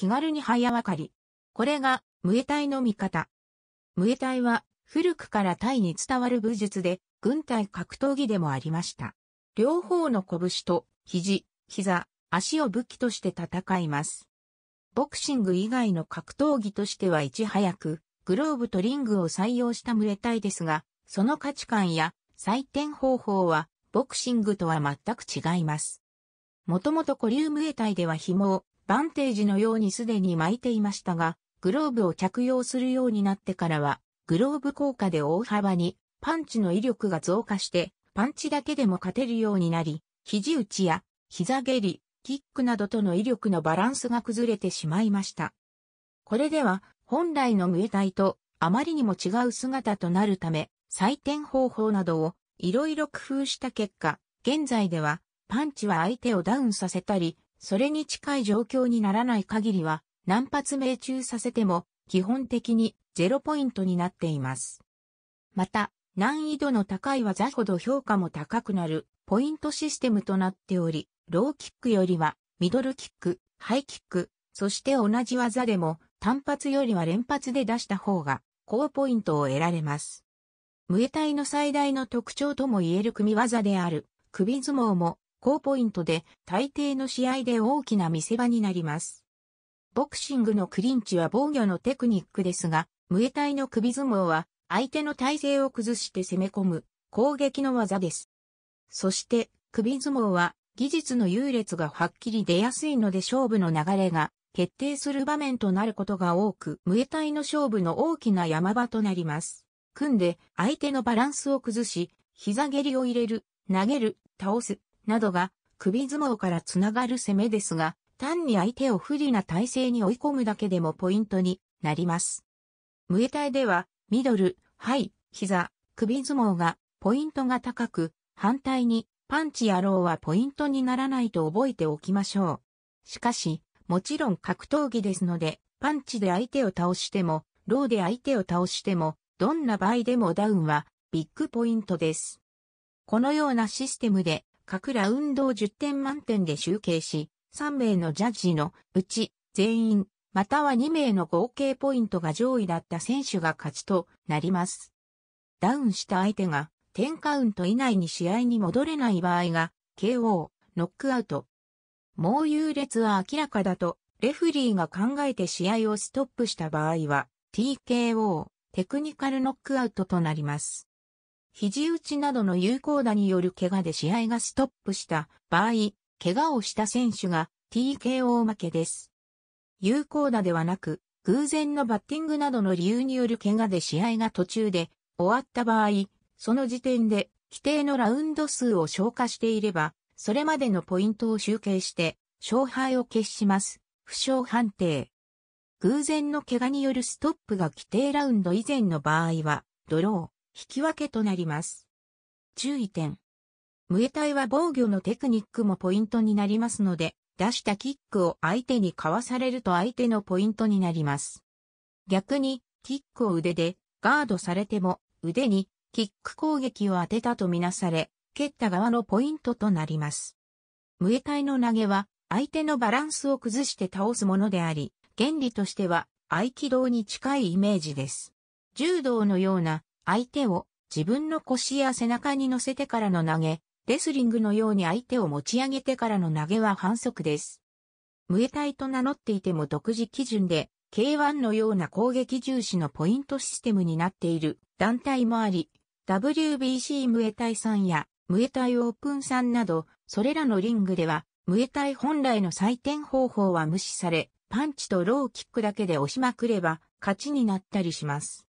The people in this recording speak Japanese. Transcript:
気軽に早わかり。これが、ムエタイの見方。ムエタイは、古くからタイに伝わる武術で、軍隊格闘技でもありました。両方の拳と、肘、膝、足を武器として戦います。ボクシング以外の格闘技としてはいち早く、グローブとリングを採用したムエタイですが、その価値観や採点方法は、ボクシングとは全く違います。もともと古流ムエタイでは紐をバンテージのようにすでに巻いていましたが、グローブを着用するようになってからは、グローブ効果で大幅にパンチの威力が増加して、パンチだけでも勝てるようになり、肘打ちや膝蹴り、キックなどとの威力のバランスが崩れてしまいました。これでは、本来のムエタイとあまりにも違う姿となるため、採点方法などをいろいろ工夫した結果、現在ではパンチは相手をダウンさせたり、それに近い状況にならない限りは、何発命中させても、基本的に0ポイントになっています。また、難易度の高い技ほど評価も高くなるポイントシステムとなっており、ローキックよりはミドルキック、ハイキック、そして同じ技でも単発よりは連発で出した方が高ポイントを得られます。ムエタイの最大の特徴とも言える組技である首相撲も高ポイントで大抵の試合で大きな見せ場になります。ボクシングのクリンチは防御のテクニックですが、無エ体の首相撲は相手の体勢を崩して攻め込む攻撃の技です。そして首相撲は技術の優劣がはっきり出やすいので勝負の流れが決定する場面となることが多く、無エ体の勝負の大きな山場となります。組んで相手のバランスを崩し、膝蹴りを入れる、投げる、倒す、などが首相撲からつながる攻めですが、単に相手を不利な体勢に追い込むだけでもポイントになります。ムエタイでは、ミドル、ハイ、膝、首相撲がポイントが高く、反対にパンチ野郎はポイントにならないと覚えておきましょう。しかし、もちろん格闘技ですので、パンチで相手を倒しても、ローで相手を倒しても、どんな場合でもダウンはビッグポイントです。このようなシステムで各ラウンドを10点満点で集計し、3名のジャッジのうち全員、または2名の合計ポイントが上位だった選手が勝ちとなります。ダウンした相手が10カウント以内に試合に戻れない場合が KO、ノックアウト。もう優劣は明らかだと、レフリーが考えて試合をストップした場合は TKO、テクニカルノックアウトとなります。肘打ちなどの有効打による怪我で試合がストップした場合、怪我をした選手が TKO 負けです。有効打ではなく、偶然のバッティングなどの理由による怪我で試合が途中で終わった場合、その時点で規定のラウンド数を消化していれば、それまでのポイントを集計して、勝敗を決します。負傷判定。偶然の怪我によるストップが規定ラウンド以前の場合は、ドロー。引き分けとなります。注意点。ムエタイは防御のテクニックもポイントになりますので、出したキックを相手にかわされると相手のポイントになります。逆に、キックを腕でガードされても腕にキック攻撃を当てたとみなされ、蹴った側のポイントとなります。ムエタイの投げは相手のバランスを崩して倒すものであり、原理としては合気道に近いイメージです。柔道のような相手を自分の腰や背中に乗せてからの投げ、レスリングのように相手を持ち上げてからの投げは反則です。ムエタイと名乗っていても独自基準で、K1 のような攻撃重視のポイントシステムになっている団体もあり、WBC ムエタイさんやムエタイオープンさんなど、それらのリングでは、ムエタイ本来の採点方法は無視され、パンチとローキックだけで押しまくれば勝ちになったりします。